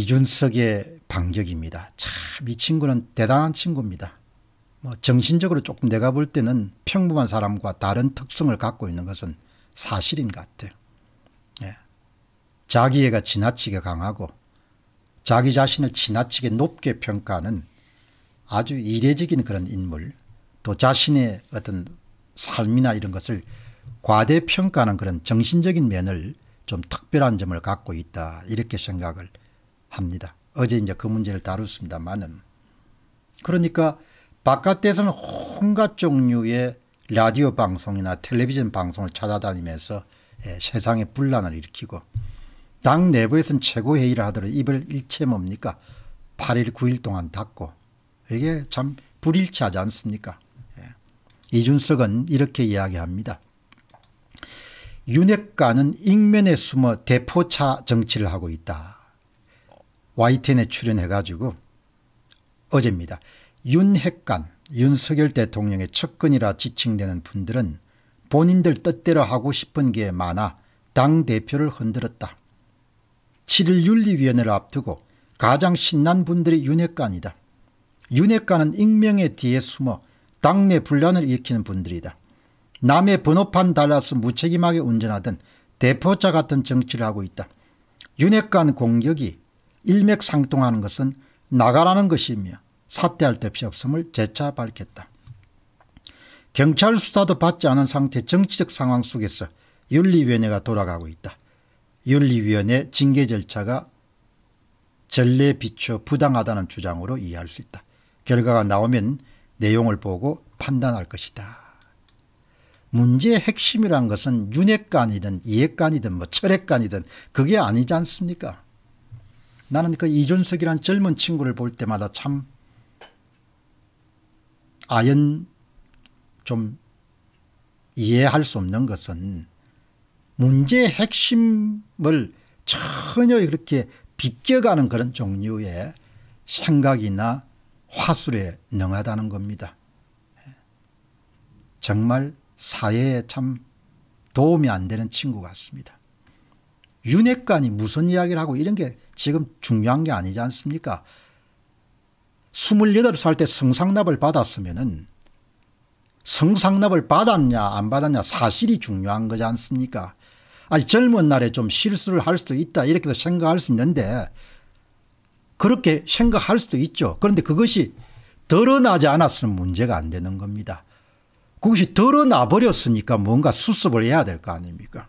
이준석의 반격입니다. 참 이 친구는 대단한 친구입니다. 뭐 정신적으로 조금 내가 볼 때는 평범한 사람과 다른 특성을 갖고 있는 것은 사실인 것 같아요. 예. 자기애가 지나치게 강하고 자기 자신을 지나치게 높게 평가하는 아주 이례적인 그런 인물 또 자신의 어떤 삶이나 이런 것을 과대평가하는 그런 정신적인 면을 좀 특별한 점을 갖고 있다 이렇게 생각을 합니다. 어제 이제 그 문제를 다뤘습니다만은 그러니까 바깥에서는 온갖 종류의 라디오 방송이나 텔레비전 방송을 찾아다니면서 예, 세상에 분란을 일으키고 당 내부에서는 최고회의를 하더라도 입을 일체 뭡니까 8일 9일 동안 닫고 이게 참 불일치하지 않습니까 예. 이준석은 이렇게 이야기합니다. 윤핵관은 익면에 숨어 대포차 정치를 하고 있다. YTN에 출연해가지고 어제입니다. 윤핵관, 윤석열 대통령의 측근이라 지칭되는 분들은 본인들 뜻대로 하고 싶은 게 많아 당대표를 흔들었다. 7일 윤리위원회를 앞두고 가장 신난 분들이 윤핵관이다. 윤핵관은 익명의 뒤에 숨어 당내 분란을 일으키는 분들이다. 남의 번호판 달라서 무책임하게 운전하던 대포자 같은 정치를 하고 있다. 윤핵관 공격이 일맥상통하는 것은 나가라는 것이며 사퇴할 데이 없 없음을 재차 밝혔다. 경찰 수사도 받지 않은 상태 정치적 상황 속에서 윤리위원회가 돌아가고 있다. 윤리위원회 징계 절차가 전례 비춰 부당하다는 주장으로 이해할 수 있다. 결과가 나오면 내용을 보고 판단할 것이다. 문제의 핵심이란 것은 윤핵관이든 이핵관이든 뭐 철핵관이든 그게 아니지 않습니까? 나는 그 이준석이란 젊은 친구를 볼 때마다 참 아연 좀 이해할 수 없는 것은 문제의 핵심을 전혀 그렇게 비껴가는 그런 종류의 생각이나 화술에 능하다는 겁니다. 정말 사회에 참 도움이 안 되는 친구 같습니다. 윤핵관이 무슨 이야기를 하고 이런 게 지금 중요한 게 아니지 않습니까? 28살 때 성상납을 받았으면은 성상납을 받았냐 안 받았냐 사실이 중요한 거지 않습니까? 아니 젊은 날에 좀 실수를 할 수도 있다 이렇게도 생각할 수 있는데 그렇게 생각할 수도 있죠. 그런데 그것이 드러나지 않았으면 문제가 안 되는 겁니다. 그것이 드러나 버렸으니까 뭔가 수습을 해야 될 거 아닙니까?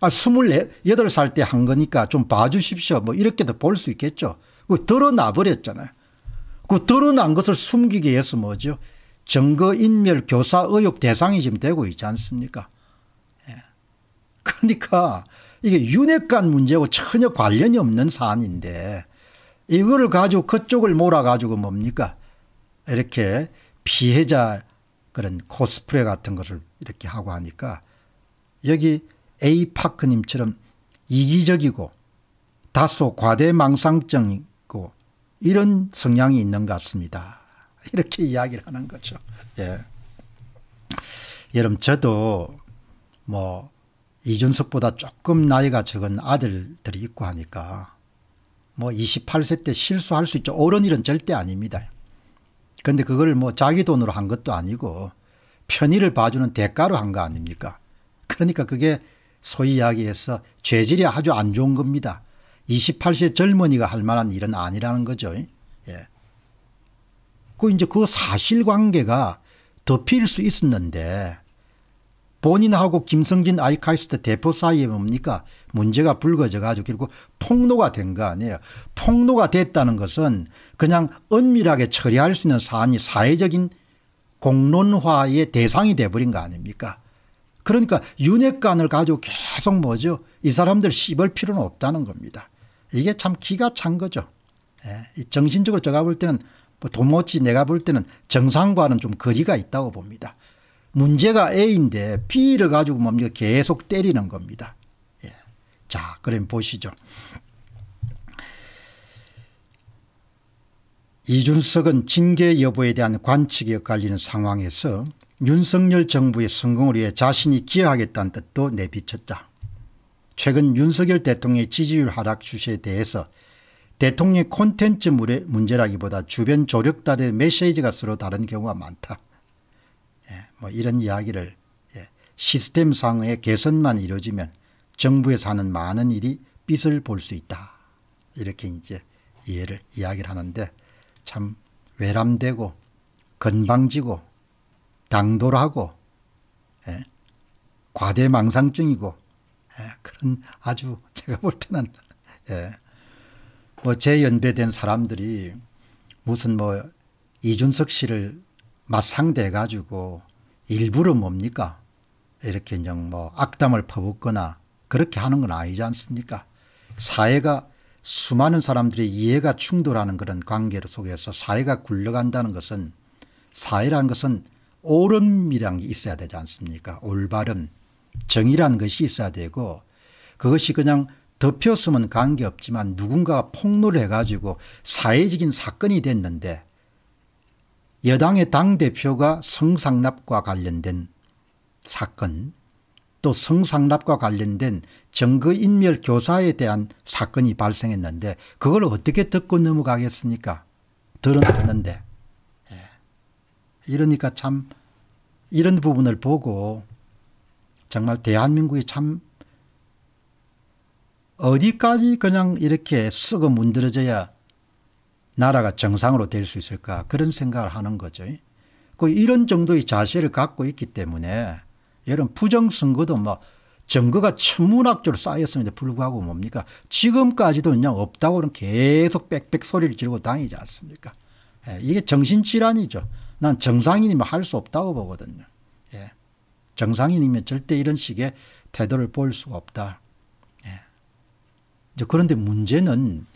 아, 28살 때 한 거니까 좀 봐주십시오. 뭐 이렇게도 볼 수 있겠죠. 그 드러나버렸잖아요. 그 드러난 것을 숨기기 위해서 뭐죠? 증거인멸 교사 의혹 대상이 지금 되고 있지 않습니까? 예. 그러니까 이게 윤회관 문제하고 전혀 관련이 없는 사안인데 이거를 가지고 그쪽을 몰아가지고 뭡니까? 이렇게 피해자 그런 코스프레 같은 것을 이렇게 하고 하니까 여기 에이파크님처럼 이기적이고 다소 과대망상증이고 이런 성향이 있는 것 같습니다. 이렇게 이야기를 하는 거죠. 예. 여러분 저도 뭐 이준석보다 조금 나이가 적은 아들들이 있고 하니까 뭐 28세 때 실수할 수 있죠. 옳은 일은 절대 아닙니다. 근데 그걸 뭐 자기 돈으로 한 것도 아니고 편의를 봐주는 대가로 한 거 아닙니까? 그러니까 그게 소위 이야기해서 죄질이 아주 안 좋은 겁니다. 28세 젊은이가 할 만한 일은 아니라는 거죠. 예. 그 이제 그 사실관계가 덮일 수 있었는데 본인하고 김성진 아이카이스트 대표 사이에 뭡니까 문제가 불거져 가지고 결국 폭로가 된 거 아니에요. 폭로가 됐다는 것은 그냥 은밀하게 처리할 수 있는 사안이 사회적인 공론화의 대상이 돼버린 거 아닙니까? 그러니까 윤회관을 가지고 계속 뭐죠 이 사람들 씹을 필요는 없다는 겁니다. 이게 참 기가 찬 거죠. 예. 정신적으로 제가 볼 때는 뭐 도모치 내가 볼 때는 정상과는 좀 거리가 있다고 봅니다. 문제가 A인데 B를 가지고 뭡니까 계속 때리는 겁니다. 예. 자 그럼 보시죠. 이준석은 징계 여부에 대한 관측이 엇갈리는 상황에서 윤석열 정부의 성공을 위해 자신이 기여하겠다는 뜻도 내비쳤다. 최근 윤석열 대통령의 지지율 하락 추세에 대해서 대통령의 콘텐츠 문제라기보다 주변 조력단의 메시지가 서로 다른 경우가 많다. 예, 뭐 이런 이야기를 예, 시스템상의 개선만 이루어지면 정부에서 하는 많은 일이 빛을 볼 수 있다. 이렇게 이제 이해를 이야기를 하는데 참 외람되고 건방지고 당돌하고 예, 과대망상증이고 예, 그런 아주 제가 볼 때는 예, 뭐제연배된 사람들이 무슨 뭐 이준석 씨를 맞상대 가지고 일부러 뭡니까 이렇게 그냥 뭐 악담을 퍼붓거나 그렇게 하는 건 아니지 않습니까 사회가 수많은 사람들이 이해가 충돌하는 그런 관계 속에서 사회가 굴러간다는 것은 사회라는 것은 옳은 미량이 있어야 되지 않습니까 올바름 정의라는 것이 있어야 되고 그것이 그냥 덮였으면 관계없지만 누군가가 폭로를 해가지고 사회적인 사건이 됐는데 여당의 당대표가 성상납과 관련된 사건 또 성상납과 관련된 정거인멸 교사에 대한 사건이 발생했는데 그걸 어떻게 듣고 넘어가겠습니까? 들어놨는데. 예. 이러니까 참 이런 부분을 보고 정말 대한민국이 참 어디까지 그냥 이렇게 쓰고 문드러져야 나라가 정상으로 될 수 있을까 그런 생각을 하는 거죠. 그 이런 정도의 자세를 갖고 있기 때문에 예를 부정선거도 뭐 증거가 천문학적으로 쌓였음에도 불구하고 뭡니까 지금까지도 그냥 없다고는 계속 빽빽 소리를 지르고 다니지 않습니까 예, 이게 정신질환이죠 난 정상인이면 할 수 없다고 보거든요 예. 정상인이면 절대 이런 식의 태도를 보일 수가 없다 예. 이제 그런데 문제는